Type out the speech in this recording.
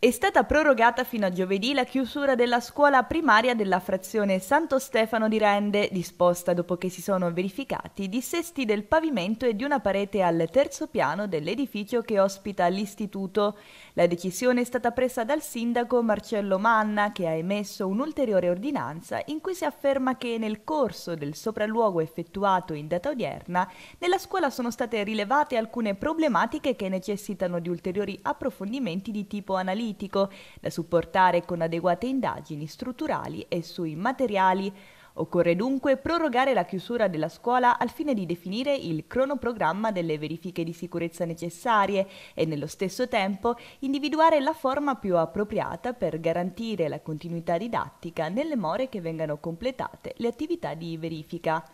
È stata prorogata fino a giovedì la chiusura della scuola primaria della frazione Santo Stefano di Rende, disposta dopo che si sono verificati dissesti del pavimento e di una parete al terzo piano dell'edificio che ospita l'istituto. La decisione è stata presa dal sindaco Marcello Manna, che ha emesso un'ulteriore ordinanza in cui si afferma che nel corso del sopralluogo effettuato in data odierna, nella scuola sono state rilevate alcune problematiche che necessitano di ulteriori approfondimenti di tipo analitico analitico da supportare con adeguate indagini strutturali e sui materiali. Occorre dunque prorogare la chiusura della scuola al fine di definire il cronoprogramma delle verifiche di sicurezza necessarie e nello stesso tempo individuare la forma più appropriata per garantire la continuità didattica nelle more che vengano completate le attività di verifica.